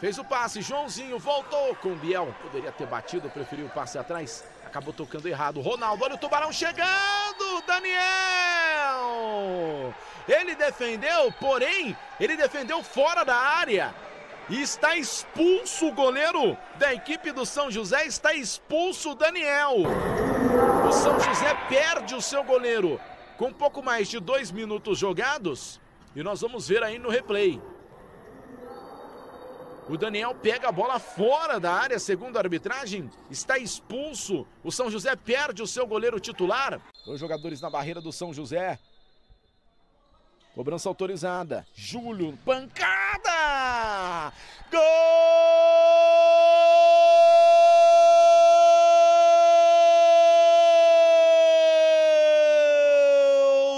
Fez o passe, Joãozinho voltou com o Biel. Poderia ter batido, preferiu o passe atrás. Acabou tocando errado. Ronaldo, olha o Tubarão chegando! Daniel! Ele defendeu, porém, ele defendeu fora da área. E está expulso o goleiro da equipe do São José, está expulso o Daniel. O São José perde o seu goleiro com pouco mais de dois minutos jogados. E nós vamos ver aí no replay. O Daniel pega a bola fora da área, segundo a arbitragem, está expulso. O São José perde o seu goleiro titular. Dois jogadores na barreira do São José. Cobrança autorizada. Júlio, pancada! Gol!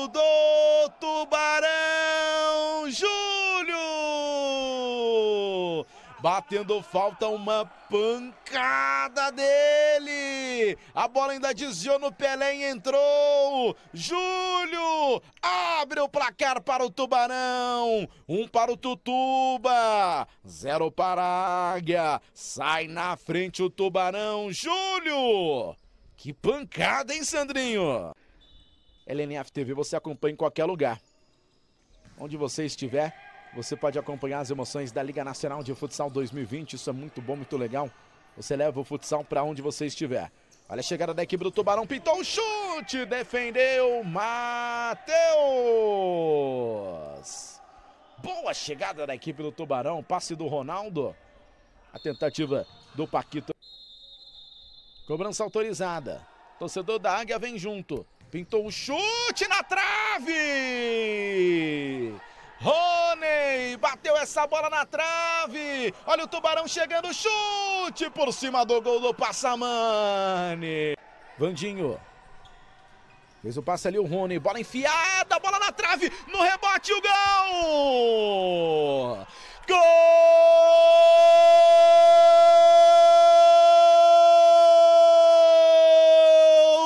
Do Tubarão! Júlio! batendo falta, uma pancada dele. A bola ainda desviou no Pelé e entrou. Júlio abre o placar para o Tubarão. Um para o Tutuba, zero para a Águia. Sai na frente o Tubarão. Júlio! Que pancada, hein, Sandrinho? LNF TV você acompanha em qualquer lugar. Onde você estiver, você pode acompanhar as emoções da Liga Nacional de Futsal 2020. Isso é muito bom, muito legal. Você leva o futsal para onde você estiver. Olha a chegada da equipe do Tubarão. Pintou um chute. Defendeu Matheus. Boa chegada da equipe do Tubarão. Passe do Ronaldo. A tentativa do Paquito. Cobrança autorizada. Torcedor da Águia vem junto. Pintou o um chute na trave essa bola na trave. Olha o Tubarão chegando, chute por cima do gol do Passamani. Vandinho. Fez o passe ali o Rony, bola enfiada, bola na trave, no rebote o gol! Gol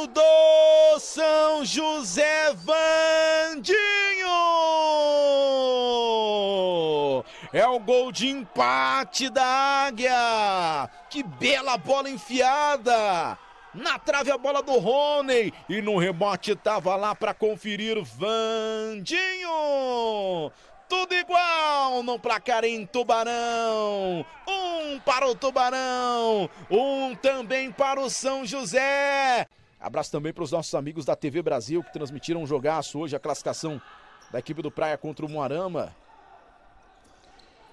do São José! gol de empate da Águia. Que bela bola enfiada. Na trave a bola do Rony e no rebote tava lá para conferir Vandinho. Tudo igual no placar em Tubarão. Um para o Tubarão, um também para o São José. Abraço também para os nossos amigos da TV Brasil que transmitiram um jogaço hoje, a classificação da equipe do Praia contra o Moarama.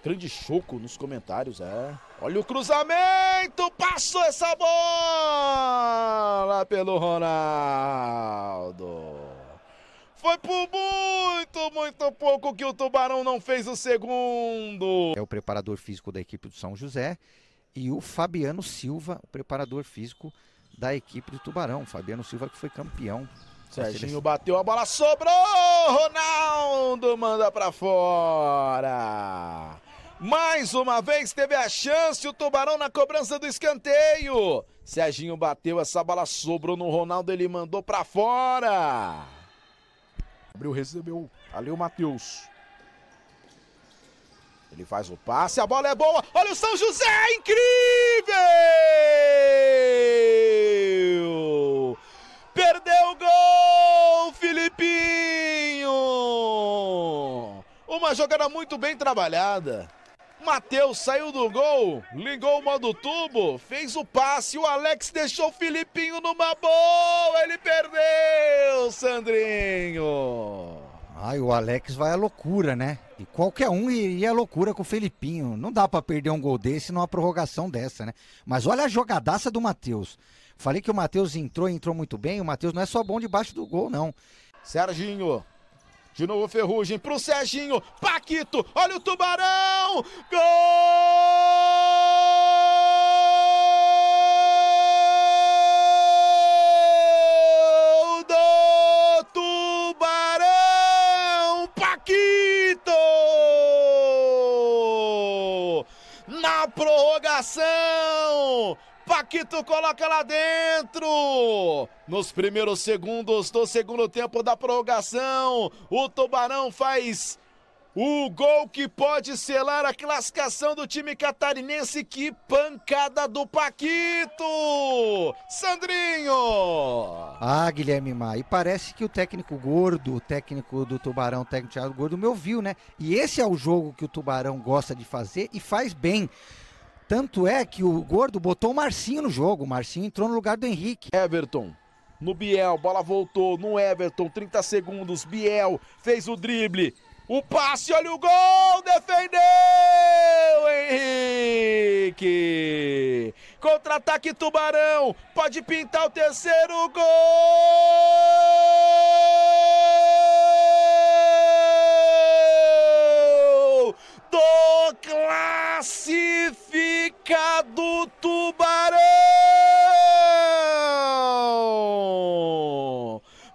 Grande choco nos comentários, é. Olha o cruzamento, passou essa bola pelo Ronaldo. Foi por muito, muito pouco que o Tubarão não fez o segundo. É o preparador físico da equipe do São José e o Fabiano Silva, o preparador físico da equipe do Tubarão. Fabiano Silva que foi campeão Serginho bateu a bola, sobrou! Ronaldo manda para fora! Mais uma vez teve a chance o Tubarão na cobrança do escanteio. Serginho bateu, essa bola sobrou no Ronaldo, ele mandou para fora. Abriu, recebeu. Ali o Matheus. Ele faz o passe, a bola é boa. Olha o São José, é incrível! Perdeu o gol, Filipinho! Uma jogada muito bem trabalhada. Matheus saiu do gol, ligou o modo tubo, fez o passe, o Alex deixou o Filipinho numa boa, ele perdeu, Sandrinho. Ai, o Alex vai à loucura, né? E qualquer um iria à loucura com o Felipinho. Não dá para perder um gol desse numa prorrogação dessa, né? Mas olha a jogadaça do Matheus. Falei que o Matheus entrou, entrou muito bem. O Matheus não é só bom debaixo do gol, não. Serginho, de novo Ferrugem pro Serginho. Paquito, olha o Tubarão! Gol! do Tubarão! Paquito! Na prorrogação! Paquito coloca lá dentro. Nos primeiros segundos do segundo tempo da prorrogação, o Tubarão faz o gol que pode selar a classificação do time catarinense. Que pancada do Paquito! Sandrinho! Ah, Guilherme Mar, e parece que o técnico gordo, o técnico do Tubarão, o técnico Thiago Gordo, me ouviu, né? E esse é o jogo que o Tubarão gosta de fazer e faz bem. Tanto é que o Gordo botou o Marcinho no jogo. O Marcinho entrou no lugar do Henrique. Everton. No Biel, bola voltou no Everton, 30 segundos. Biel fez o drible. O passe, olha o gol! Defendeu! Henrique! Contra-ataque Tubarão! Pode pintar o terceiro gol!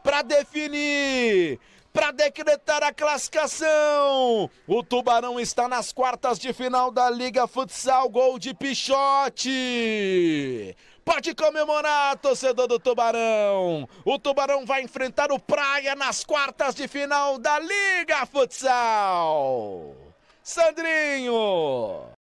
para definir para decretar a classificação. O Tubarão está nas quartas de final da Liga Futsal Gol de Pichote. Pode comemorar, torcedor do Tubarão. O Tubarão vai enfrentar o Praia nas quartas de final da Liga Futsal. Sandrinho.